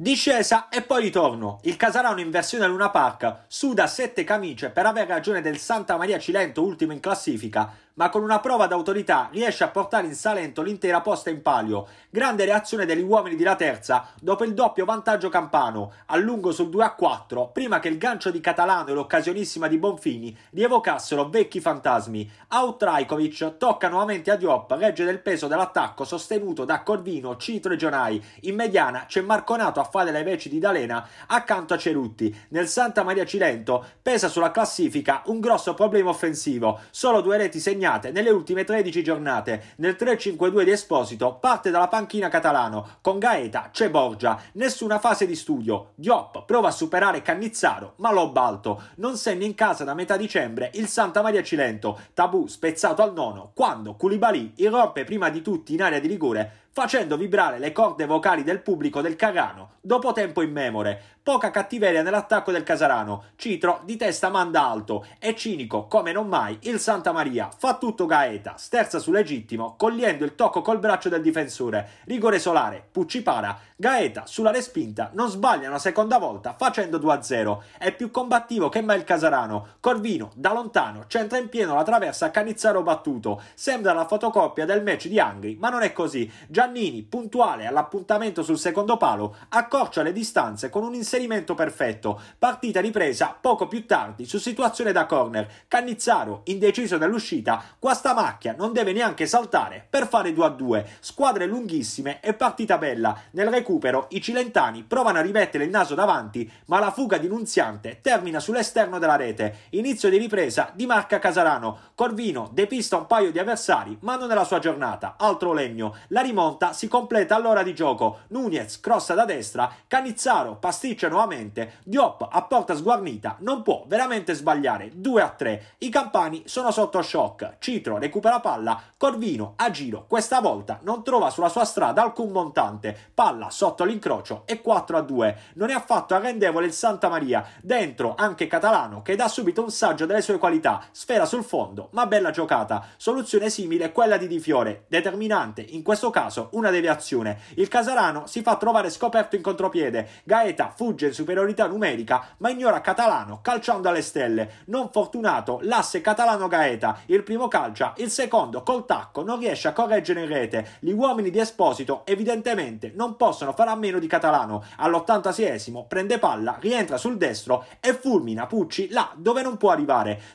Discesa e poi ritorno. Il Casarano in versione Luna Park suda sette camicie per aver ragione del Santa Maria Cilento ultimo in classifica, ma con una prova d'autorità riesce a portare in Salento l'intera posta in palio. Grande reazione degli uomini di La Terza dopo il doppio vantaggio campano, a lungo sul 2 a 4, prima che il gancio di Catalano e l'occasionissima di Bonfini rievocassero vecchi fantasmi. Out Rajkovic tocca nuovamente a Diop, regge del peso dell'attacco sostenuto da Corvino, Citro e Gionai. In mediana c'è Marconato a fare le veci di D'Alena accanto a Cerutti. Nel Santa Maria Cilento pesa sulla classifica un grosso problema offensivo, solo due reti segnate segnate nelle ultime 13 giornate. Nel 3-5-2 di Esposito parte dalla panchina catalano, con Gaeta c'è Borgia, nessuna fase di studio. Diop prova a superare Cannizzaro, ma lo balto. Non segna in casa da metà dicembre il Santa Maria Cilento, tabù spezzato al nono, quando Culibali irrompe prima di tutti in area di rigore facendo vibrare le corde vocali del pubblico del Cagano, dopo tempo immemore, poca cattiveria nell'attacco del Casarano, Citro di testa manda alto e cinico come non mai il Santa Maria fa tutto Gaeta, sterza su legittimo, cogliendo il tocco col braccio del difensore, rigore solare, Pucci para, Gaeta sulla respinta non sbaglia una seconda volta facendo 2-0, è più combattivo che mai il Casarano, Corvino da lontano centra in pieno la traversa a Canizzaro battuto, sembra la fotocopia del match di Angri, ma non è così, Giannini, puntuale all'appuntamento sul secondo palo, accorcia le distanze con un inserimento perfetto. Partita ripresa poco più tardi su situazione da corner. Cannizzaro, indeciso dall'uscita, Guastamacchia non deve neanche saltare per fare 2 a 2. Squadre lunghissime e partita bella. Nel recupero i cilentani provano a rimettere il naso davanti, ma la fuga di Nunziante termina sull'esterno della rete. Inizio di ripresa di Marca Casarano. Corvino depista un paio di avversari, ma non nella sua giornata. Altro legno. La rimonta 90 si completa all'ora di gioco. Nunez crossa da destra, Canizzaro pasticcia nuovamente, Diop a porta sguarnita, non può veramente sbagliare. 2 a 3. I campani sono sotto shock. Citro recupera palla, Corvino a giro, questa volta non trova sulla sua strada alcun montante. Palla sotto l'incrocio e 4 a 2. Non è affatto arrendevole il Santa Maria. Dentro anche Catalano che dà subito un saggio delle sue qualità. Sfera sul fondo, ma bella giocata. Soluzione simile quella di Di Fiore, determinante in questo caso Milazzo, una deviazione. Il Casarano si fa trovare scoperto in contropiede. Gaeta fugge in superiorità numerica, ma ignora Catalano, calciando alle stelle. Non fortunato, l'asse Catalano-Gaeta. Il primo calcia, il secondo col tacco non riesce a correggere in rete. Gli uomini di Esposito evidentemente non possono fare a meno di Catalano. All'86esimo prende palla, rientra sul destro e fulmina Pucci là dove non può arrivare.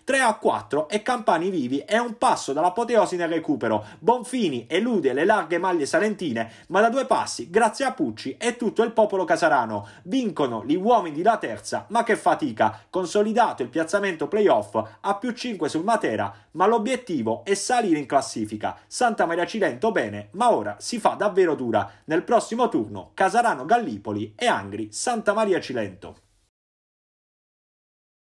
3 a 4 e Campani vivi è un passo dall'apoteosi nel recupero. Bonfini elude le larghe maglie salentine, ma da due passi, grazie a Pucci e tutto il popolo casarano, vincono gli uomini di La Terza, ma che fatica, consolidato il piazzamento playoff a più 5 sul Matera, ma l'obiettivo è salire in classifica. Santa Maria Cilento bene, ma ora si fa davvero dura. Nel prossimo turno Casarano Gallipoli e Angri Santa Maria Cilento.